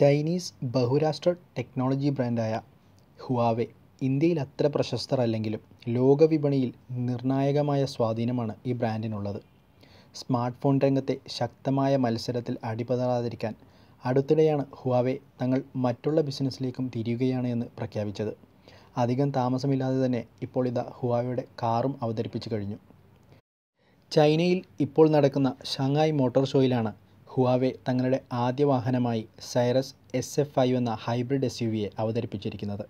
Chinese ബഹുരാഷ്ട്ര technology ബ്രാൻഡായ Huawei ഇന്ത്യയിൽ അത്ര പ്രശസ്തരല്ലെങ്കിലും ലോകവിപണിയിൽ നിർണായകമായ സ്വാധീനമാണ് ഈ ബ്രാൻഡിനുള്ളത് സ്മാർട്ട് ഫോൺ രംഗത്തെ ശക്തമായ മത്സരത്തിൽ അടിപതറാതിരിക്കാൻ അടുത്തിടെയാണ് ഹുവാവേ തങ്ങൾ മറ്റുള്ള ബിസിനസ്സിലേക്കും തിരിയുകയാണ് എന്ന് പ്രഖ്യാപിച്ചത് അധികം താമസമില്ലാതെ തന്നെ ഇപ്പോൾ ഇതാ ഹുവാവയുടെ കാറും അവതരിപ്പിച്ചു കഴിഞ്ഞു ചൈനയിൽ ഇപ്പോൾ നടക്കുന്ന ഷങ്ങായ് മോട്ടോർ ഷോയിലാണ് ഹുവാവെ തങ്ങളുടെ ആദ്യ വാഹനമായി സൈറസ് എസ് എഫ് ഐ എന്ന ഹൈബ്രിഡ് എസ് യു വിയെ അവതരിപ്പിച്ചിരിക്കുന്നത്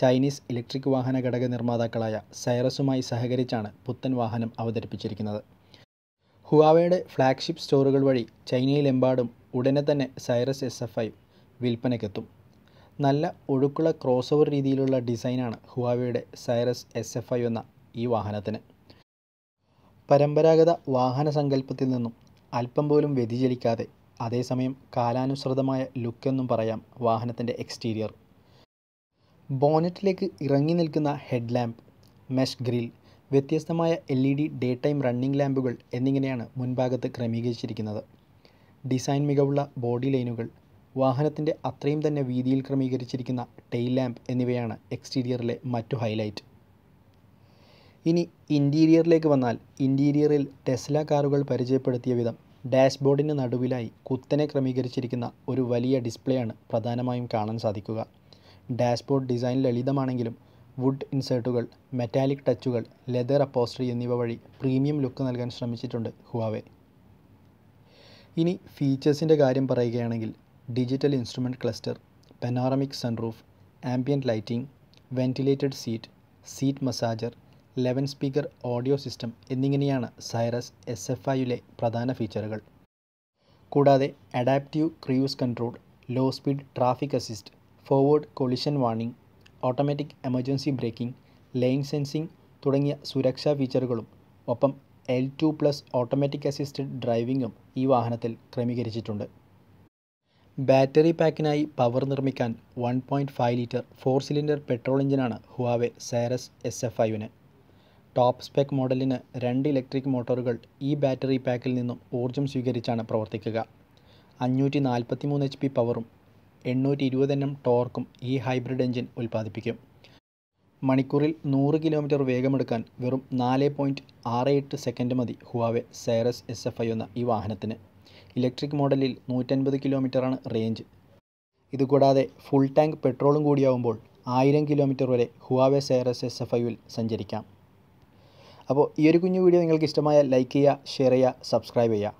ചൈനീസ് ഇലക്ട്രിക് വാഹന ഘടക നിർമ്മാതാക്കളായ സൈറസുമായി സഹകരിച്ചാണ് പുത്തൻ വാഹനം അവതരിപ്പിച്ചിരിക്കുന്നത് ഹുവാവയുടെ ഫ്ലാഗ്ഷിപ്പ് സ്റ്റോറുകൾ വഴി ചൈനയിലെമ്പാടും ഉടനെ തന്നെ സൈറസ് എസ് എഫ് ഐ വിൽപ്പനയ്ക്കെത്തും നല്ല ഒഴുക്കുള്ള ക്രോസ് ഓവർ രീതിയിലുള്ള ഡിസൈനാണ് ഹുവാവയുടെ സൈറസ് എസ് എഫ് ഐ എന്ന ഈ വാഹനത്തിന് പരമ്പരാഗത വാഹന സങ്കല്പത്തിൽ നിന്നും അല്പം പോലും വ്യതിചലിക്കാതെ അതേസമയം കാലാനുസൃതമായ ലുക്കെന്നും പറയാം വാഹനത്തിൻ്റെ എക്സ്റ്റീരിയർ ബോണറ്റിലേക്ക് ഇറങ്ങി നിൽക്കുന്ന ഹെഡ് ലാമ്പ് മെഷ് ഗ്രിൽ വ്യത്യസ്തമായ L E D daytime running ലാമ്പുകൾ എന്നിങ്ങനെയാണ് മുൻഭാഗത്ത് ക്രമീകരിച്ചിരിക്കുന്നത് ഡിസൈൻ മികവുള്ള ബോഡി ലൈനുകൾ വാഹനത്തിൻ്റെ അത്രയും തന്നെ വീതിയിൽ ക്രമീകരിച്ചിരിക്കുന്ന ടെയിൽ ലാമ്പ് എന്നിവയാണ് എക്സ്റ്റീരിയറിലെ മറ്റു ഹൈലൈറ്റ് ഇനി ഇൻറ്റീരിയറിലേക്ക് വന്നാൽ ഇൻറ്റീരിയറിൽ ടെസ്ല കാറുകൾ പരിചയപ്പെടുത്തിയ വിധം ഡാഷ്ബോർഡിന് നടുവിലായി കുത്തനെ ക്രമീകരിച്ചിരിക്കുന്ന ഒരു വലിയ ഡിസ്പ്ലേ ആണ് പ്രധാനമായും കാണാൻ സാധിക്കുക ഡാഷ്ബോർഡ് ഡിസൈൻ ലളിതമാണെങ്കിലും വുഡ് ഇൻസേർട്ടുകൾ മെറ്റാലിക് ടച്ചുകൾ ലെതർ അപ്പോസ്റ്ററി എന്നിവ വഴി പ്രീമിയം ലുക്ക് നൽകാൻ ശ്രമിച്ചിട്ടുണ്ട് ഹുവാവേ ഇനി ഫീച്ചേഴ്സിൻ്റെ കാര്യം പറയുകയാണെങ്കിൽ digital instrument cluster panoramic sunroof ambient lighting ventilated seat seat massager eleven speaker audio system എന്നിങ്ങനെയാണ് സൈറസ് എസ് എഫ് ഐയിലെ പ്രധാന ഫീച്ചറുകൾ കൂടാതെ adaptive cruise control low speed traffic assist forward collision warning automatic emergency braking lane sensing തുടങ്ങിയ സുരക്ഷാ ഫീച്ചറുകളും ഒപ്പം L two plus automatic assisted ഡ്രൈവിംഗും ഈ വാഹനത്തിൽ ക്രമീകരിച്ചിട്ടുണ്ട് ബാറ്ററി പാക്കിനായി പവർ നിർമ്മിക്കാൻ one point five litre four cylinder petrol എഞ്ചിനാണ് ഹുവാവെ സൈറസ് എസ് എഫ് ഐവിന് ടോപ്പ് സ്പെക് മോഡലിന് രണ്ട് ഇലക്ട്രിക് മോട്ടോറുകൾ ഈ ബാറ്ററി പാക്കിൽ നിന്നും ഊർജ്ജം സ്വീകരിച്ചാണ് പ്രവർത്തിക്കുക അഞ്ഞൂറ്റി നാൽപ്പത്തി മൂന്ന് എച്ച് പി പവറും എണ്ണൂറ്റി ഇരുപത് എണ്ണം ടോർക്കും ഈ ഹൈബ്രിഡ് എഞ്ചിൻ ഉൽപ്പാദിപ്പിക്കും മണിക്കൂറിൽ നൂറ് കിലോമീറ്റർ വേഗമെടുക്കാൻ വെറും നാല് പോയിൻറ്റ് ആറ് എട്ട് സെക്കൻഡ് മതി Huawei Seres S F I എന്ന ഈ വാഹനത്തിന് ഇലക്ട്രിക് മോഡലിൽ നൂറ്റൻപത് കിലോമീറ്ററാണ് റേഞ്ച് ഇതുകൂടാതെ ഫുൾ ടാങ്ക് പെട്രോളും കൂടിയാവുമ്പോൾ ആയിരം കിലോമീറ്റർ വരെ ഹുവാവെ സൈറസ് എസ് എഫ് ഐയിൽ സഞ്ചരിക്കാം അപ്പോൾ ഈ ഒരു കുഞ്ഞു വീഡിയോ നിങ്ങൾക്ക് ഇഷ്ടമായ ലൈക്ക് ചെയ്യുക ഷെയർ ചെയ്യുക സബ്സ്ക്രൈബ് ചെയ്യുക